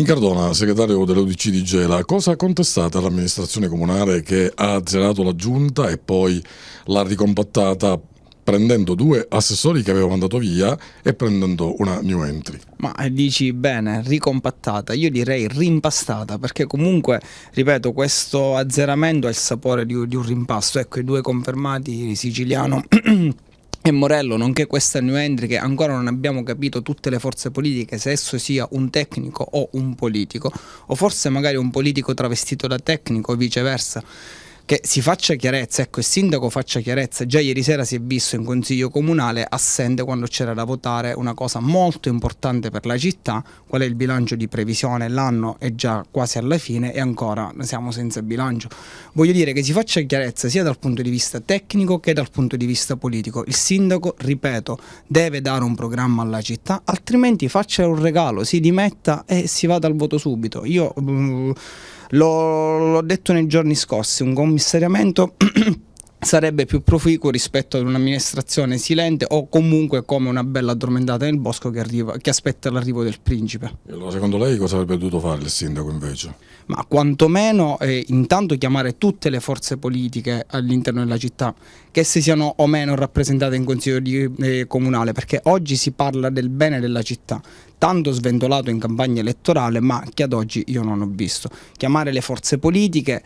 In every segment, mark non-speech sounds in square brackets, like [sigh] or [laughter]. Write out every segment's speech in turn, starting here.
In Cardona, segretario dell'Udc di Gela, cosa ha contestato l'amministrazione comunale che ha azzerato la giunta e poi l'ha ricompattata prendendo due assessori che aveva mandato via e prendendo una new entry. Ma dici bene, ricompattata, io direi rimpastata, perché comunque, ripeto, questo azzeramento ha il sapore di, di un rimpasto. Ecco, i due confermati, siciliano [clears throat] e Morello, nonché questa New Entry che ancora non abbiamo capito tutte le forze politiche se esso sia un tecnico o un politico o forse magari un politico travestito da tecnico o viceversa che si faccia chiarezza, ecco il sindaco faccia chiarezza, già ieri sera si è visto in consiglio comunale assente quando c'era da votare una cosa molto importante per la città, qual è il bilancio di previsione, l'anno è già quasi alla fine e ancora siamo senza bilancio. Voglio dire che si faccia chiarezza sia dal punto di vista tecnico che dal punto di vista politico, il sindaco, ripeto, deve dare un programma alla città, altrimenti faccia un regalo, si dimetta e si vada al voto subito. Io... Mm, l'ho detto nei giorni scorsi, un commissariamento [clears throat] sarebbe più proficuo rispetto ad un'amministrazione silente o comunque come una bella addormentata nel bosco che, arriva, che aspetta l'arrivo del principe. E allora secondo lei cosa avrebbe dovuto fare il sindaco invece? Ma quantomeno eh, intanto chiamare tutte le forze politiche all'interno della città, che esse siano o meno rappresentate in consiglio di, eh, comunale, perché oggi si parla del bene della città, tanto sventolato in campagna elettorale ma che ad oggi io non ho visto. Chiamare le forze politiche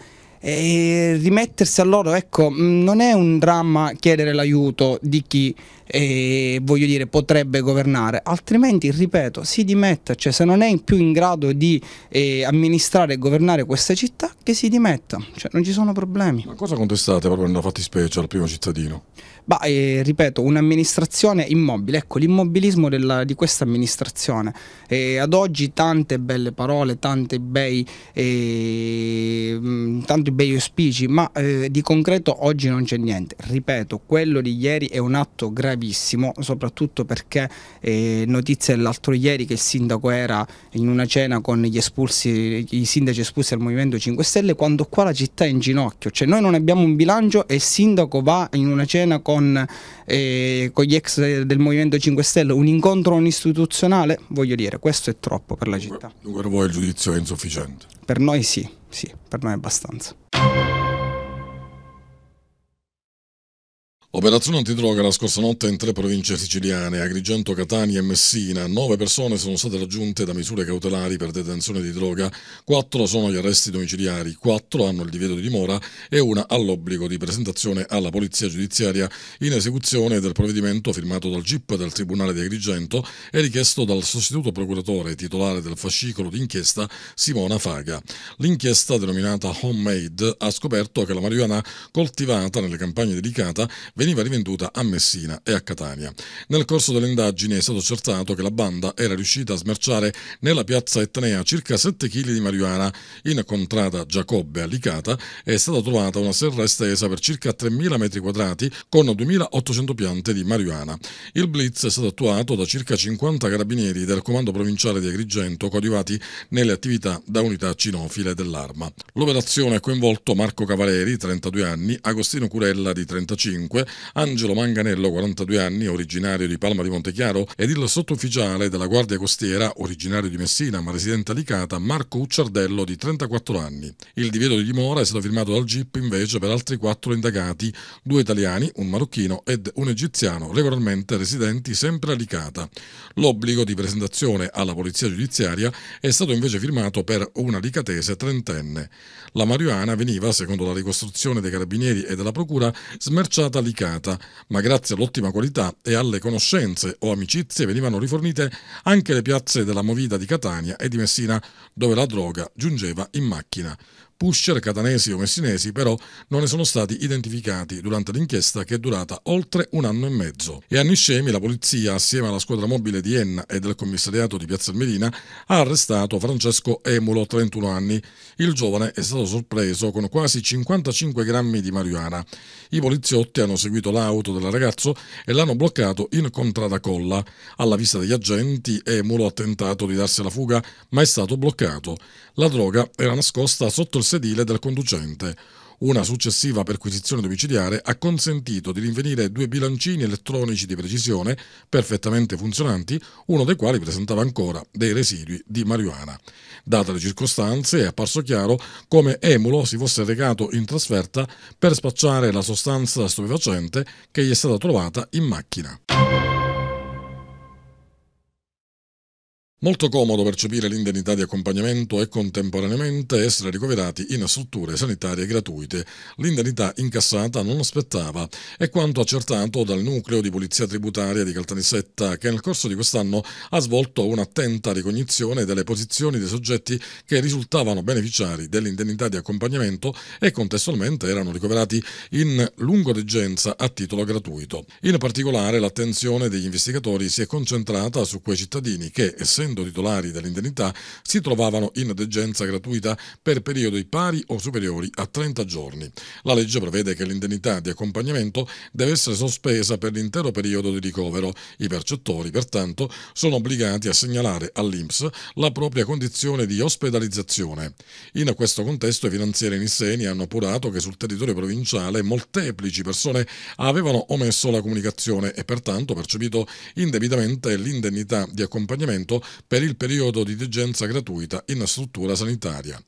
e rimettersi a loro, ecco, mm, non è un dramma chiedere l'aiuto di chi e voglio dire potrebbe governare, altrimenti ripeto si dimetta, cioè se non è più in grado di eh, amministrare e governare questa città che si dimetta, cioè, non ci sono problemi. Ma cosa contestate proprio nella fattispecie al primo cittadino? Bah, eh, ripeto, un'amministrazione immobile, ecco l'immobilismo di questa amministrazione, eh, ad oggi tante belle parole, tanti bei, eh, mm, tanti bei auspici, ma eh, di concreto oggi non c'è niente, ripeto quello di ieri è un atto grave gravissimo, soprattutto perché eh, notizia dell'altro ieri che il sindaco era in una cena con gli espulsi, i sindaci espulsi al Movimento 5 Stelle, quando qua la città è in ginocchio, cioè noi non abbiamo un bilancio e il sindaco va in una cena con, eh, con gli ex del Movimento 5 Stelle, un incontro non istituzionale, voglio dire, questo è troppo per la città. Dunque, per voi il giudizio è insufficiente? Per noi sì, sì, per noi è abbastanza. Operazione antidroga la scorsa notte in tre province siciliane, Agrigento, Catania e Messina. Nove persone sono state raggiunte da misure cautelari per detenzione di droga, quattro sono gli arresti domiciliari, quattro hanno il divieto di dimora e una ha l'obbligo di presentazione alla polizia giudiziaria in esecuzione del provvedimento firmato dal GIP del Tribunale di Agrigento e richiesto dal sostituto procuratore titolare del fascicolo d'inchiesta Simona Faga. L'inchiesta denominata Homemade ha scoperto che la marijuana coltivata nelle campagne dedicate veniva rivenduta a Messina e a Catania. Nel corso delle indagini è stato accertato che la banda era riuscita a smerciare nella piazza Etnea circa 7 kg di marijuana. In contrada Giacobbe a Licata è stata trovata una serra estesa per circa 3.000 m2 con 2.800 piante di marijuana. Il blitz è stato attuato da circa 50 carabinieri del comando provinciale di Agrigento coadiuvati nelle attività da unità cinofile dell'arma. L'operazione ha coinvolto Marco Cavaleri, 32 anni, Agostino Curella di 35, Angelo Manganello, 42 anni, originario di Palma di Montechiaro, ed il sottufficiale della Guardia Costiera, originario di Messina ma residente a Licata, Marco Ucciardello, di 34 anni. Il divieto di dimora è stato firmato dal GIP invece per altri quattro indagati, due italiani, un marocchino ed un egiziano, regolarmente residenti sempre a Licata. L'obbligo di presentazione alla polizia giudiziaria è stato invece firmato per una licatese trentenne. La marijuana veniva, secondo la ricostruzione dei carabinieri e della procura, smerciata a Licata complicata, ma grazie all'ottima qualità e alle conoscenze o amicizie venivano rifornite anche le piazze della Movida di Catania e di Messina, dove la droga giungeva in macchina pusher catanesi o messinesi però non ne sono stati identificati durante l'inchiesta che è durata oltre un anno e mezzo. E a Niscemi la polizia, assieme alla squadra mobile di Enna e del commissariato di Piazza Medina, ha arrestato Francesco Emulo, 31 anni. Il giovane è stato sorpreso con quasi 55 grammi di marijuana. I poliziotti hanno seguito l'auto del ragazzo e l'hanno bloccato in contrada colla. Alla vista degli agenti, Emulo ha tentato di darsi la fuga, ma è stato bloccato. La droga era nascosta sotto il sedile del conducente. Una successiva perquisizione domiciliare ha consentito di rinvenire due bilancini elettronici di precisione perfettamente funzionanti, uno dei quali presentava ancora dei residui di marijuana. Date le circostanze è apparso chiaro come Emulo si fosse recato in trasferta per spacciare la sostanza stupefacente che gli è stata trovata in macchina. Molto comodo percepire l'indennità di accompagnamento e contemporaneamente essere ricoverati in strutture sanitarie gratuite. L'indennità incassata non aspettava. è quanto accertato dal nucleo di polizia tributaria di Caltanissetta che nel corso di quest'anno ha svolto un'attenta ricognizione delle posizioni dei soggetti che risultavano beneficiari dell'indennità di accompagnamento e contestualmente erano ricoverati in lungodegenza a titolo gratuito. In particolare l'attenzione degli investigatori si è concentrata su quei cittadini che, essendo essendo titolari dell'indennità, si trovavano in degenza gratuita per periodi pari o superiori a 30 giorni. La legge prevede che l'indennità di accompagnamento deve essere sospesa per l'intero periodo di ricovero. I percettori, pertanto, sono obbligati a segnalare all'INPS la propria condizione di ospedalizzazione. In questo contesto i finanzieri nisseni hanno appurato che sul territorio provinciale molteplici persone avevano omesso la comunicazione e pertanto percepito indebitamente l'indennità di accompagnamento per il periodo di degenza gratuita in struttura sanitaria.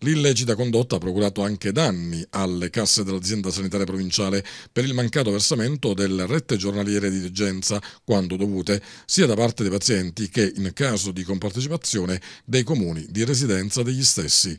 L'illecita condotta ha procurato anche danni alle casse dell'azienda sanitaria provinciale per il mancato versamento delle rette giornaliere di degenza, quando dovute, sia da parte dei pazienti che, in caso di compartecipazione, dei comuni di residenza degli stessi.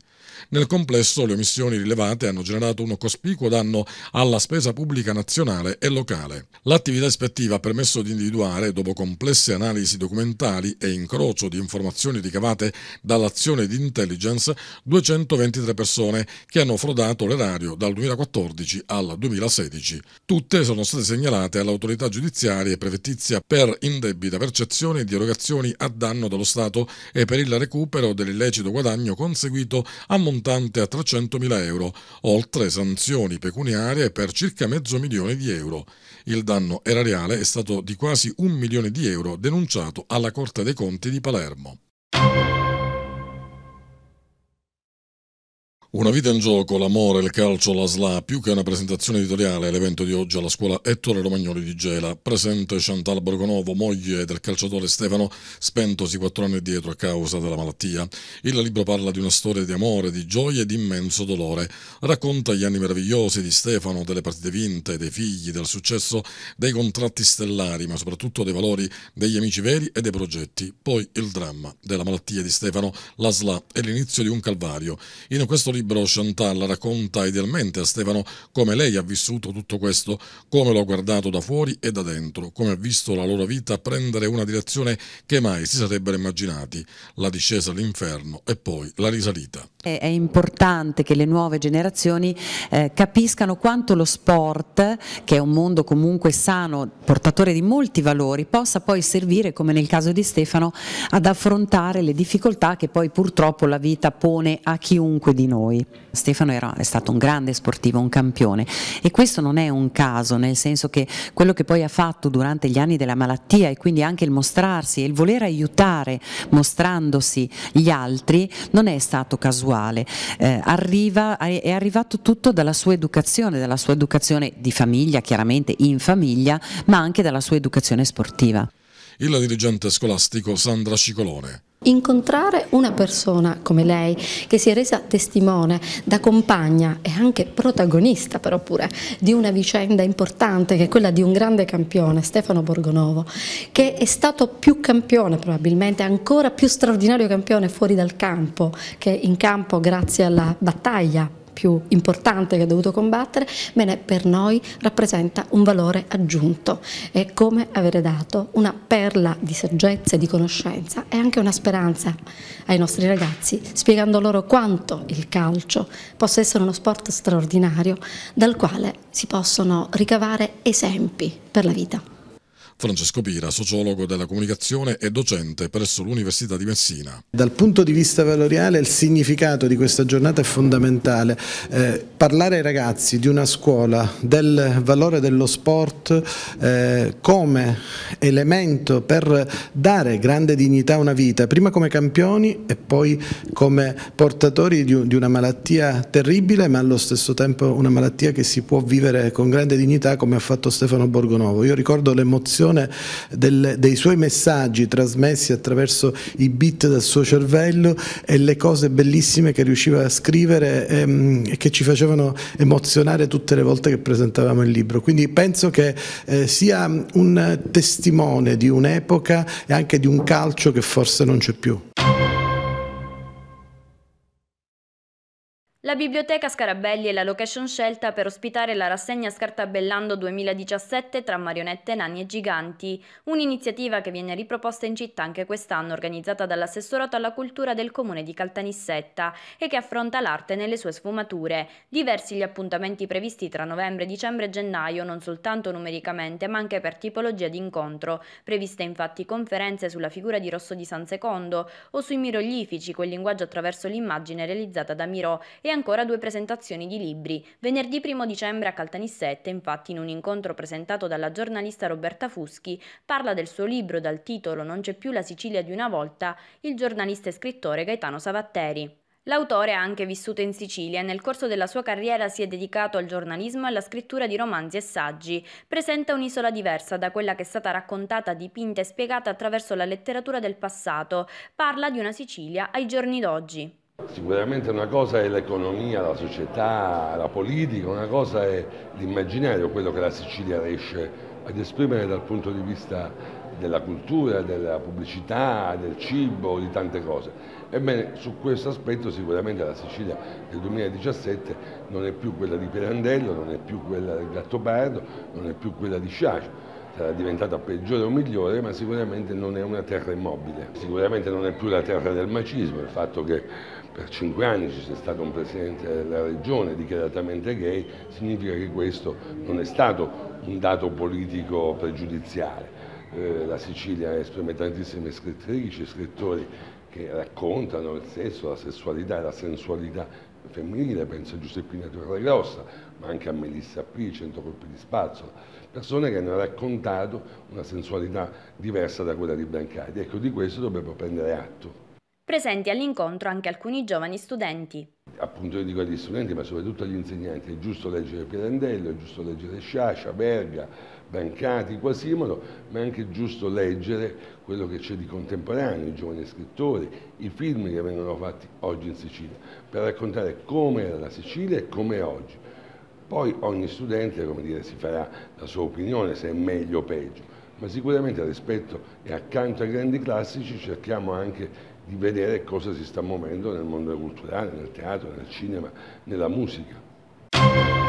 Nel complesso le omissioni rilevate hanno generato uno cospicuo danno alla spesa pubblica nazionale e locale. L'attività ispettiva ha permesso di individuare, dopo complesse analisi documentali e incrocio di informazioni ricavate dall'azione di intelligence, 223 persone che hanno frodato l'erario dal 2014 al 2016. Tutte sono state segnalate all'autorità giudiziaria e prefettizia per indebita percezione di erogazioni a danno dello Stato e per il recupero dell'illecito guadagno conseguito a ammontante a 300.000 euro, oltre sanzioni pecuniarie per circa mezzo milione di euro. Il danno erariale è stato di quasi un milione di euro denunciato alla Corte dei Conti di Palermo. Una vita in gioco, l'amore, il calcio, la SLA, più che una presentazione editoriale, l'evento di oggi alla scuola Ettore Romagnoli di Gela. Presente Chantal Borgonovo, moglie del calciatore Stefano, spentosi quattro anni dietro a causa della malattia. Il libro parla di una storia di amore, di gioia e di immenso dolore. Racconta gli anni meravigliosi di Stefano, delle partite vinte, dei figli, del successo, dei contratti stellari, ma soprattutto dei valori degli amici veri e dei progetti. Poi il dramma della malattia di Stefano, la SLA e l'inizio di un calvario. In questo libro libro Chantal racconta idealmente a Stefano come lei ha vissuto tutto questo, come lo ha guardato da fuori e da dentro, come ha visto la loro vita prendere una direzione che mai si sarebbero immaginati, la discesa all'inferno e poi la risalita. È importante che le nuove generazioni eh, capiscano quanto lo sport, che è un mondo comunque sano, portatore di molti valori, possa poi servire, come nel caso di Stefano, ad affrontare le difficoltà che poi purtroppo la vita pone a chiunque di noi noi. Stefano era, è stato un grande sportivo, un campione e questo non è un caso, nel senso che quello che poi ha fatto durante gli anni della malattia e quindi anche il mostrarsi e il voler aiutare mostrandosi gli altri non è stato casuale, eh, arriva, è arrivato tutto dalla sua educazione, dalla sua educazione di famiglia, chiaramente in famiglia, ma anche dalla sua educazione sportiva il dirigente scolastico Sandra Cicolone. Incontrare una persona come lei che si è resa testimone da compagna e anche protagonista però pure di una vicenda importante che è quella di un grande campione Stefano Borgonovo che è stato più campione probabilmente ancora più straordinario campione fuori dal campo che in campo grazie alla battaglia più importante che ha dovuto combattere, bene, per noi rappresenta un valore aggiunto. È come avere dato una perla di saggezza e di conoscenza e anche una speranza ai nostri ragazzi, spiegando loro quanto il calcio possa essere uno sport straordinario dal quale si possono ricavare esempi per la vita. Francesco Pira, sociologo della comunicazione e docente presso l'Università di Messina. Dal punto di vista valoriale il significato di questa giornata è fondamentale. Eh, parlare ai ragazzi di una scuola del valore dello sport eh, come elemento per dare grande dignità a una vita, prima come campioni e poi come portatori di, di una malattia terribile ma allo stesso tempo una malattia che si può vivere con grande dignità come ha fatto Stefano Borgonovo. Io ricordo l'emozione riproduzione del, dei suoi messaggi trasmessi attraverso i beat del suo cervello e le cose bellissime che riusciva a scrivere e, ehm, e che ci facevano emozionare tutte le volte che presentavamo il libro. Quindi penso che eh, sia un testimone di un'epoca e anche di un calcio che forse non c'è più. La biblioteca Scarabelli è la location scelta per ospitare la rassegna Scartabellando 2017 tra marionette, nani e giganti, un'iniziativa che viene riproposta in città anche quest'anno, organizzata dall'assessorato alla cultura del comune di Caltanissetta e che affronta l'arte nelle sue sfumature. Diversi gli appuntamenti previsti tra novembre, dicembre e gennaio, non soltanto numericamente ma anche per tipologia di incontro. Previste infatti conferenze sulla figura di Rosso di San Secondo o sui miroglifici, quel linguaggio attraverso l'immagine realizzata da Miro e ancora due presentazioni di libri. Venerdì 1 dicembre a Caltanissette, infatti, in un incontro presentato dalla giornalista Roberta Fuschi, parla del suo libro dal titolo Non c'è più la Sicilia di una volta, il giornalista e scrittore Gaetano Savatteri. L'autore ha anche vissuto in Sicilia e nel corso della sua carriera si è dedicato al giornalismo e alla scrittura di romanzi e saggi. Presenta un'isola diversa da quella che è stata raccontata, dipinta e spiegata attraverso la letteratura del passato. Parla di una Sicilia ai giorni d'oggi. Sicuramente una cosa è l'economia, la società, la politica, una cosa è l'immaginario, quello che la Sicilia riesce ad esprimere dal punto di vista della cultura, della pubblicità, del cibo, di tante cose. Ebbene, su questo aspetto sicuramente la Sicilia del 2017 non è più quella di Pirandello, non è più quella del Gattopardo, non è più quella di Sciacio, sarà diventata peggiore o migliore, ma sicuramente non è una terra immobile. Sicuramente non è più la terra del macismo, il fatto che per cinque anni ci sia stato un presidente della regione dichiaratamente gay significa che questo non è stato un dato politico pregiudiziale. Eh, la Sicilia esprime tantissime scrittrici, scrittori che raccontano il sesso, la sessualità e la sensualità femminile, penso a Giuseppina Torregrossa, ma anche a Melissa Pri, Cento Colpi di Spazzola persone che hanno raccontato una sensualità diversa da quella di Brancati. Ecco, di questo dobbiamo prendere atto. Presenti all'incontro anche alcuni giovani studenti. Appunto io dico agli studenti, ma soprattutto agli insegnanti, è giusto leggere Pirandello, è giusto leggere Sciascia, Berga, Brancati, Quasimodo, ma è anche giusto leggere quello che c'è di contemporaneo, i giovani scrittori, i film che vengono fatti oggi in Sicilia, per raccontare come era la Sicilia e come è oggi. Poi ogni studente dire, si farà la sua opinione se è meglio o peggio, ma sicuramente rispetto e accanto ai grandi classici cerchiamo anche di vedere cosa si sta muovendo nel mondo culturale, nel teatro, nel cinema, nella musica.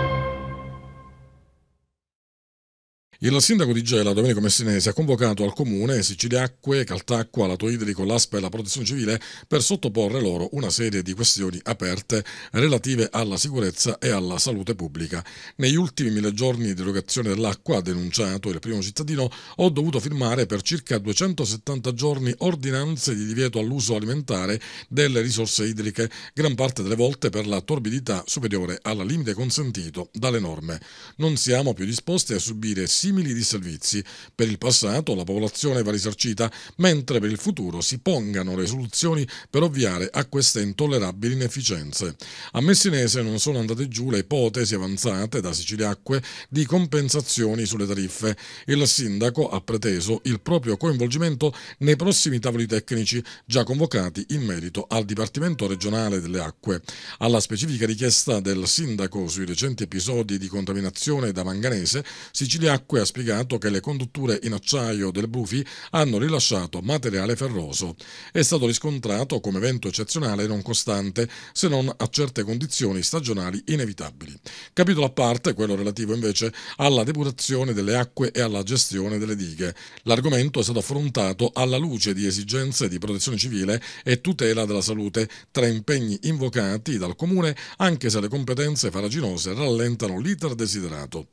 Il sindaco di Gela, Domenico Messinese, ha convocato al comune Siciliacque, Caltacqua, Lato Idrico, l'ASPA e la Protezione Civile per sottoporre loro una serie di questioni aperte relative alla sicurezza e alla salute pubblica. Negli ultimi mille giorni di erogazione dell'acqua, ha denunciato il primo cittadino, ho dovuto firmare per circa 270 giorni ordinanze di divieto all'uso alimentare delle risorse idriche, gran parte delle volte per la torbidità superiore al limite consentito dalle norme. Non siamo più disposti a subire sia simili di servizi. Per il passato la popolazione va risarcita, mentre per il futuro si pongano le soluzioni per ovviare a queste intollerabili inefficienze. A Messinese non sono andate giù le ipotesi avanzate da Siciliacque di compensazioni sulle tariffe. Il sindaco ha preteso il proprio coinvolgimento nei prossimi tavoli tecnici già convocati in merito al Dipartimento regionale delle acque. Alla specifica richiesta del sindaco sui recenti episodi di contaminazione da manganese, Siciliacque ha spiegato che le condutture in acciaio del Bufi hanno rilasciato materiale ferroso. È stato riscontrato come evento eccezionale e non costante, se non a certe condizioni stagionali inevitabili. Capitolo a parte quello relativo invece alla depurazione delle acque e alla gestione delle dighe. L'argomento è stato affrontato alla luce di esigenze di protezione civile e tutela della salute, tra impegni invocati dal Comune anche se le competenze faraginose rallentano l'iter desiderato.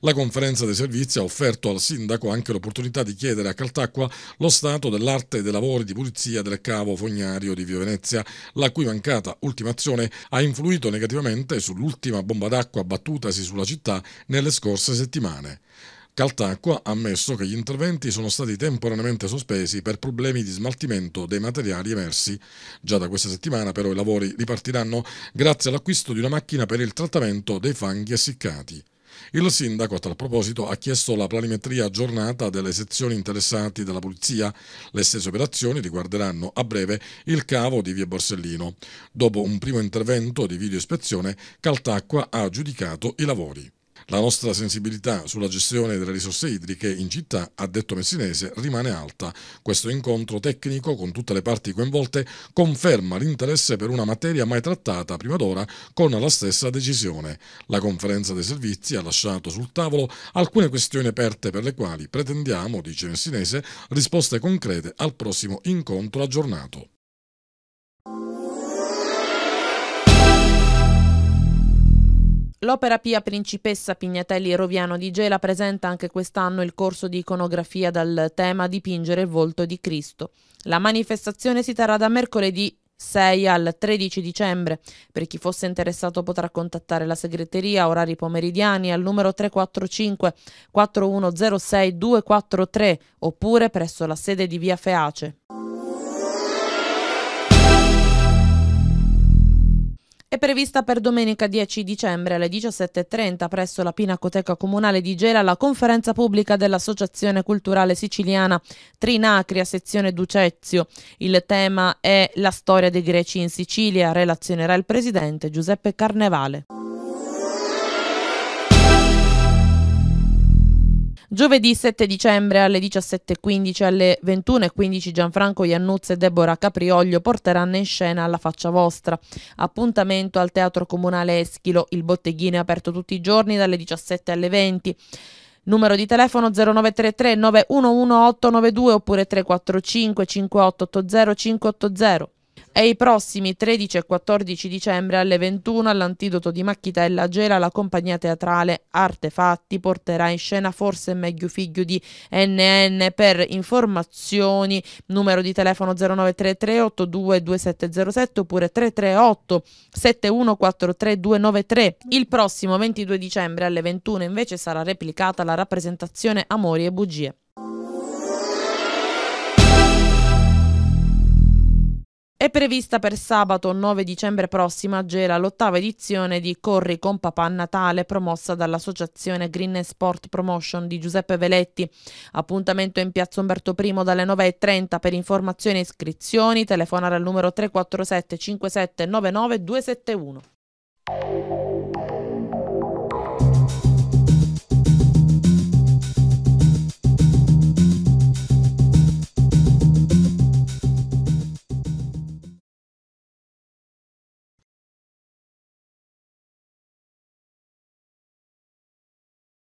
La conferenza dei servizi Servizi ha offerto al sindaco anche l'opportunità di chiedere a Caltacqua lo stato dell'arte dei lavori di pulizia del cavo fognario di Via Venezia, la cui mancata ultimazione ha influito negativamente sull'ultima bomba d'acqua battutasi sulla città nelle scorse settimane. Caltacqua ha ammesso che gli interventi sono stati temporaneamente sospesi per problemi di smaltimento dei materiali emersi. Già da questa settimana però i lavori ripartiranno grazie all'acquisto di una macchina per il trattamento dei fanghi essiccati. Il sindaco a tal proposito ha chiesto la planimetria aggiornata delle sezioni interessanti della polizia. Le stesse operazioni riguarderanno a breve il cavo di via Borsellino. Dopo un primo intervento di video ispezione, Caltacqua ha giudicato i lavori. La nostra sensibilità sulla gestione delle risorse idriche in città, ha detto Messinese, rimane alta. Questo incontro tecnico con tutte le parti coinvolte conferma l'interesse per una materia mai trattata prima d'ora con la stessa decisione. La conferenza dei servizi ha lasciato sul tavolo alcune questioni aperte per le quali pretendiamo, dice Messinese, risposte concrete al prossimo incontro aggiornato. L'opera Pia Principessa Pignatelli Roviano di Gela presenta anche quest'anno il corso di iconografia dal tema Dipingere il volto di Cristo. La manifestazione si terrà da mercoledì 6 al 13 dicembre. Per chi fosse interessato potrà contattare la segreteria orari pomeridiani al numero 345 4106 243 oppure presso la sede di Via Feace. è prevista per domenica 10 dicembre alle 17.30 presso la Pinacoteca Comunale di Gela la conferenza pubblica dell'Associazione Culturale Siciliana Trinacria, sezione Ducezio. Il tema è la storia dei greci in Sicilia, relazionerà il presidente Giuseppe Carnevale. Giovedì 7 dicembre alle 17.15 alle 21.15 Gianfranco Iannuzzi e Deborah Caprioglio porteranno in scena La faccia vostra. Appuntamento al Teatro Comunale Eschilo, il botteghino è aperto tutti i giorni dalle 17 alle 20. Numero di telefono 0933 911892 oppure 345 5880 580 e i prossimi 13 e 14 dicembre alle 21 all'antidoto di Macchitella Gela la compagnia teatrale Artefatti porterà in scena Forse meglio figlio di NN per informazioni numero di telefono 0933 822707 oppure 338 7143 il prossimo 22 dicembre alle 21 invece sarà replicata la rappresentazione Amori e bugie È prevista per sabato 9 dicembre prossima a Gela l'ottava edizione di Corri con Papà Natale promossa dall'associazione Green Sport Promotion di Giuseppe Veletti. Appuntamento in piazza Umberto I dalle 9.30 per informazioni e iscrizioni telefonare al numero 347 57 99 271.